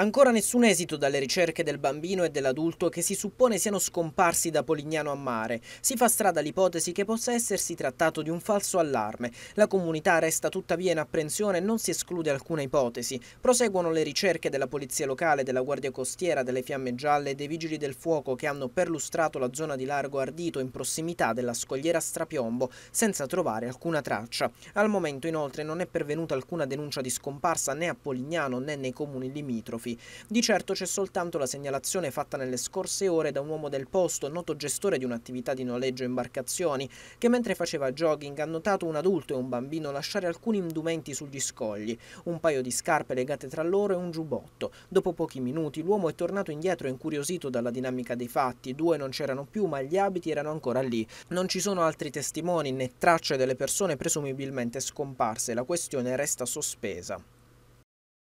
Ancora nessun esito dalle ricerche del bambino e dell'adulto che si suppone siano scomparsi da Polignano a mare. Si fa strada l'ipotesi che possa essersi trattato di un falso allarme. La comunità resta tuttavia in apprensione e non si esclude alcuna ipotesi. Proseguono le ricerche della polizia locale, della guardia costiera, delle fiamme gialle e dei vigili del fuoco che hanno perlustrato la zona di Largo Ardito in prossimità della scogliera Strapiombo senza trovare alcuna traccia. Al momento inoltre non è pervenuta alcuna denuncia di scomparsa né a Polignano né nei comuni limitrofi fotografi. Di certo c'è soltanto la segnalazione fatta nelle scorse ore da un uomo del posto, noto gestore di un'attività di noleggio imbarcazioni, che mentre faceva jogging ha notato un adulto e un bambino lasciare alcuni indumenti sugli scogli, un paio di scarpe legate tra loro e un giubbotto. Dopo pochi minuti l'uomo è tornato indietro incuriosito dalla dinamica dei fatti, due non c'erano più ma gli abiti erano ancora lì. Non ci sono altri testimoni né tracce delle persone presumibilmente scomparse, la questione resta sospesa.